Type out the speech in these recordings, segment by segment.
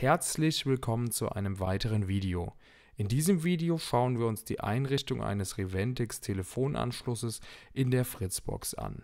Herzlich willkommen zu einem weiteren Video. In diesem Video schauen wir uns die Einrichtung eines Reventix Telefonanschlusses in der Fritzbox an.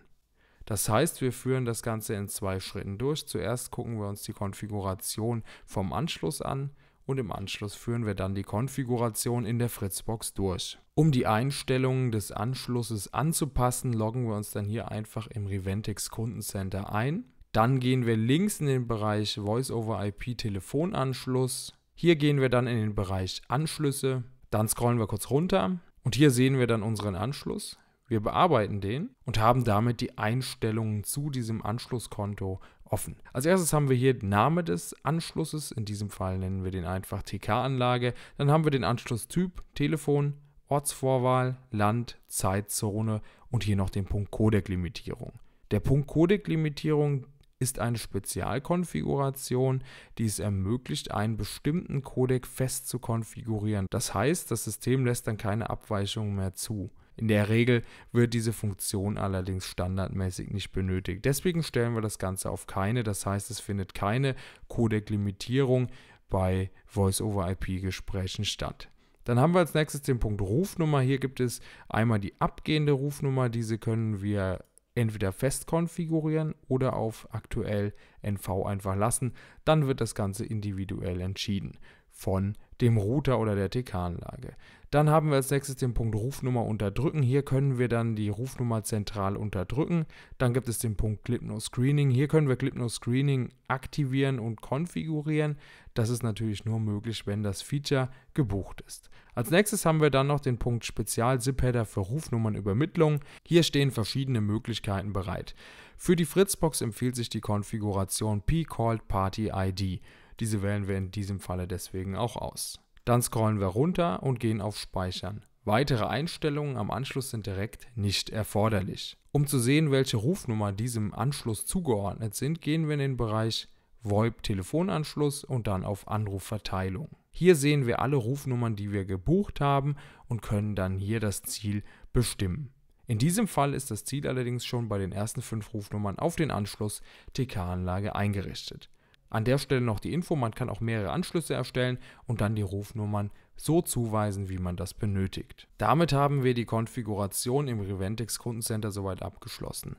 Das heißt, wir führen das Ganze in zwei Schritten durch. Zuerst gucken wir uns die Konfiguration vom Anschluss an und im Anschluss führen wir dann die Konfiguration in der Fritzbox durch. Um die Einstellungen des Anschlusses anzupassen, loggen wir uns dann hier einfach im Reventix Kundencenter ein dann gehen wir links in den Bereich Voice over IP Telefonanschluss. Hier gehen wir dann in den Bereich Anschlüsse. Dann scrollen wir kurz runter und hier sehen wir dann unseren Anschluss. Wir bearbeiten den und haben damit die Einstellungen zu diesem Anschlusskonto offen. Als erstes haben wir hier den Name des Anschlusses, in diesem Fall nennen wir den einfach TK-Anlage. Dann haben wir den Anschlusstyp Telefon, Ortsvorwahl, Land, Zeitzone und hier noch den Punkt Codec-Limitierung. Der Punkt Codec-Limitierung ist eine Spezialkonfiguration, die es ermöglicht, einen bestimmten Codec fest zu konfigurieren. Das heißt, das System lässt dann keine Abweichungen mehr zu. In der Regel wird diese Funktion allerdings standardmäßig nicht benötigt. Deswegen stellen wir das Ganze auf keine, das heißt, es findet keine Codec-Limitierung bei Voice-over-IP-Gesprächen statt. Dann haben wir als nächstes den Punkt Rufnummer. Hier gibt es einmal die abgehende Rufnummer. Diese können wir entweder fest konfigurieren oder auf aktuell NV einfach lassen. Dann wird das Ganze individuell entschieden von dem Router oder der TK-Anlage. Dann haben wir als nächstes den Punkt Rufnummer unterdrücken. Hier können wir dann die Rufnummer zentral unterdrücken. Dann gibt es den Punkt Clipno Screening. Hier können wir Clipno Screening aktivieren und konfigurieren. Das ist natürlich nur möglich, wenn das Feature gebucht ist. Als nächstes haben wir dann noch den Punkt Spezial Zip-Header für Rufnummernübermittlung. Hier stehen verschiedene Möglichkeiten bereit. Für die Fritzbox empfiehlt sich die Konfiguration P-Called Party ID. Diese wählen wir in diesem Falle deswegen auch aus. Dann scrollen wir runter und gehen auf Speichern. Weitere Einstellungen am Anschluss sind direkt nicht erforderlich. Um zu sehen, welche Rufnummer diesem Anschluss zugeordnet sind, gehen wir in den Bereich VoIP Telefonanschluss und dann auf Anrufverteilung. Hier sehen wir alle Rufnummern, die wir gebucht haben und können dann hier das Ziel bestimmen. In diesem Fall ist das Ziel allerdings schon bei den ersten fünf Rufnummern auf den Anschluss TK-Anlage eingerichtet. An der Stelle noch die Info, man kann auch mehrere Anschlüsse erstellen und dann die Rufnummern so zuweisen, wie man das benötigt. Damit haben wir die Konfiguration im Reventix Kundencenter soweit abgeschlossen.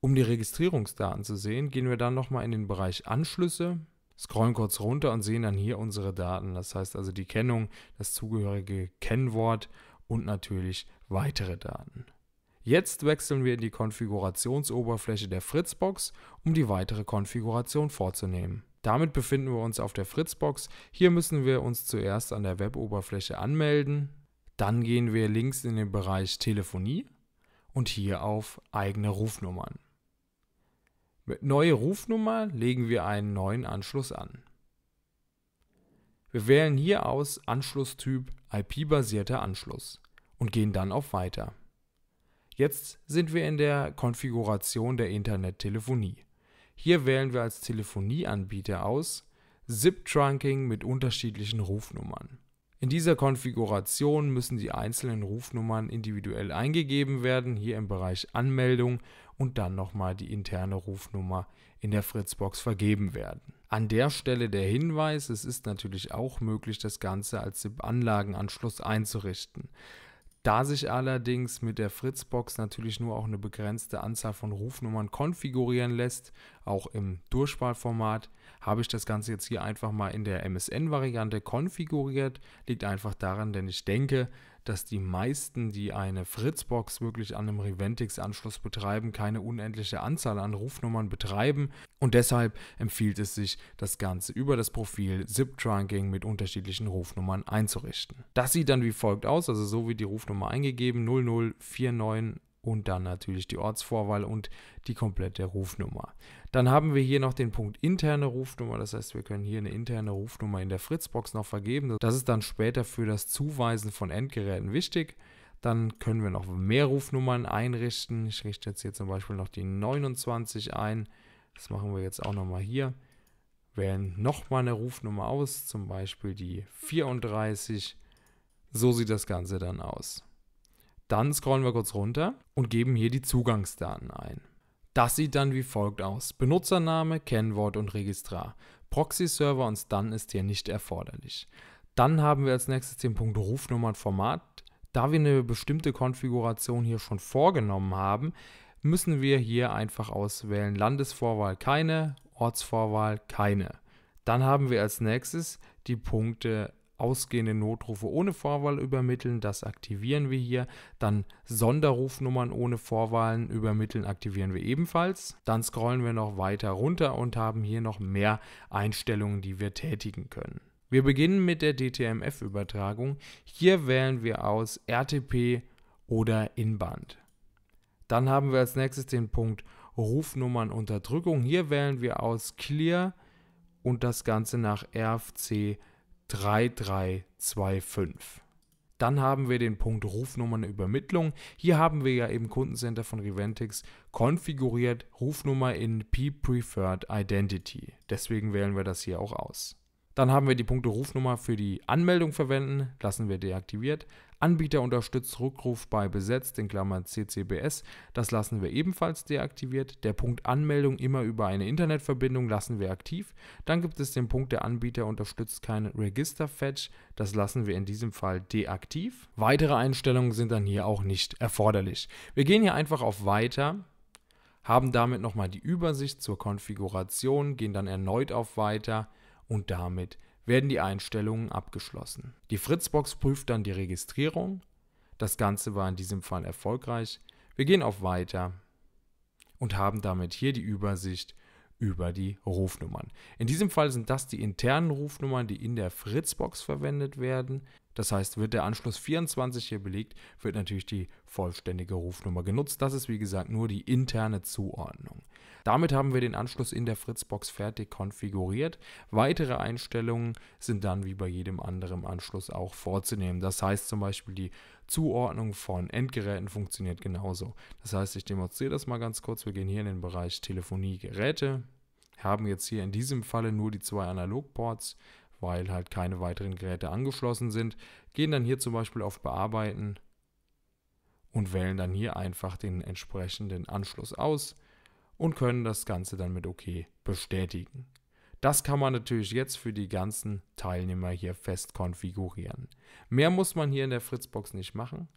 Um die Registrierungsdaten zu sehen, gehen wir dann nochmal in den Bereich Anschlüsse, scrollen kurz runter und sehen dann hier unsere Daten. Das heißt also die Kennung, das zugehörige Kennwort und natürlich weitere Daten. Jetzt wechseln wir in die Konfigurationsoberfläche der Fritzbox, um die weitere Konfiguration vorzunehmen. Damit befinden wir uns auf der Fritzbox. Hier müssen wir uns zuerst an der Weboberfläche anmelden. Dann gehen wir links in den Bereich Telefonie und hier auf eigene Rufnummern. Mit neue Rufnummer legen wir einen neuen Anschluss an. Wir wählen hier aus Anschlusstyp IP-basierter Anschluss und gehen dann auf Weiter. Jetzt sind wir in der Konfiguration der Internettelefonie. Hier wählen wir als Telefonieanbieter aus ZIP-Trunking mit unterschiedlichen Rufnummern. In dieser Konfiguration müssen die einzelnen Rufnummern individuell eingegeben werden, hier im Bereich Anmeldung und dann nochmal die interne Rufnummer in der Fritzbox vergeben werden. An der Stelle der Hinweis, es ist natürlich auch möglich, das Ganze als SIP-Anlagenanschluss einzurichten. Da sich allerdings mit der Fritzbox natürlich nur auch eine begrenzte Anzahl von Rufnummern konfigurieren lässt, auch im Durchwahlformat, habe ich das Ganze jetzt hier einfach mal in der MSN-Variante konfiguriert. Liegt einfach daran, denn ich denke, dass die meisten, die eine Fritzbox wirklich an einem Reventix-Anschluss betreiben, keine unendliche Anzahl an Rufnummern betreiben. Und deshalb empfiehlt es sich, das Ganze über das Profil ZipTrunking mit unterschiedlichen Rufnummern einzurichten. Das sieht dann wie folgt aus, also so wie die Rufnummer eingegeben 00491 und dann natürlich die Ortsvorwahl und die komplette Rufnummer. Dann haben wir hier noch den Punkt interne Rufnummer, das heißt, wir können hier eine interne Rufnummer in der Fritzbox noch vergeben. Das ist dann später für das Zuweisen von Endgeräten wichtig. Dann können wir noch mehr Rufnummern einrichten. Ich richte jetzt hier zum Beispiel noch die 29 ein. Das machen wir jetzt auch nochmal hier. Wählen nochmal eine Rufnummer aus, zum Beispiel die 34. So sieht das Ganze dann aus. Dann scrollen wir kurz runter und geben hier die Zugangsdaten ein. Das sieht dann wie folgt aus. Benutzername, Kennwort und Registrar. Proxy-Server und Stun ist hier nicht erforderlich. Dann haben wir als nächstes den Punkt Rufnummernformat. Da wir eine bestimmte Konfiguration hier schon vorgenommen haben, müssen wir hier einfach auswählen Landesvorwahl keine, Ortsvorwahl keine. Dann haben wir als nächstes die Punkte ausgehende Notrufe ohne Vorwahl übermitteln, das aktivieren wir hier. Dann Sonderrufnummern ohne Vorwahlen übermitteln aktivieren wir ebenfalls. Dann scrollen wir noch weiter runter und haben hier noch mehr Einstellungen, die wir tätigen können. Wir beginnen mit der DTMF-Übertragung. Hier wählen wir aus RTP oder Inband. Dann haben wir als nächstes den Punkt Rufnummernunterdrückung. Hier wählen wir aus Clear und das Ganze nach RFC 3325. Dann haben wir den Punkt Rufnummernübermittlung. Hier haben wir ja im Kundencenter von Reventix konfiguriert Rufnummer in P-Preferred Identity. Deswegen wählen wir das hier auch aus. Dann haben wir die Punkte Rufnummer für die Anmeldung verwenden, lassen wir deaktiviert. Anbieter unterstützt Rückruf bei besetzt, in Klammern CCBS. Das lassen wir ebenfalls deaktiviert. Der Punkt Anmeldung immer über eine Internetverbindung lassen wir aktiv. Dann gibt es den Punkt, der Anbieter unterstützt kein Register-Fetch. Das lassen wir in diesem Fall deaktiv. Weitere Einstellungen sind dann hier auch nicht erforderlich. Wir gehen hier einfach auf Weiter haben damit nochmal die Übersicht zur Konfiguration, gehen dann erneut auf Weiter und damit werden die Einstellungen abgeschlossen. Die Fritzbox prüft dann die Registrierung. Das Ganze war in diesem Fall erfolgreich. Wir gehen auf Weiter und haben damit hier die Übersicht über die Rufnummern. In diesem Fall sind das die internen Rufnummern, die in der Fritzbox verwendet werden. Das heißt, wird der Anschluss 24 hier belegt, wird natürlich die vollständige Rufnummer genutzt. Das ist wie gesagt nur die interne Zuordnung. Damit haben wir den Anschluss in der Fritzbox fertig konfiguriert. Weitere Einstellungen sind dann wie bei jedem anderen Anschluss auch vorzunehmen. Das heißt zum Beispiel die Zuordnung von Endgeräten funktioniert genauso. Das heißt, ich demonstriere das mal ganz kurz. Wir gehen hier in den Bereich Telefonie, Geräte, haben jetzt hier in diesem Falle nur die zwei Analogports weil halt keine weiteren Geräte angeschlossen sind, gehen dann hier zum Beispiel auf Bearbeiten und wählen dann hier einfach den entsprechenden Anschluss aus und können das Ganze dann mit OK bestätigen. Das kann man natürlich jetzt für die ganzen Teilnehmer hier fest konfigurieren. Mehr muss man hier in der Fritzbox nicht machen.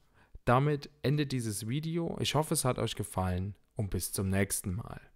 Damit endet dieses Video. Ich hoffe, es hat euch gefallen und bis zum nächsten Mal.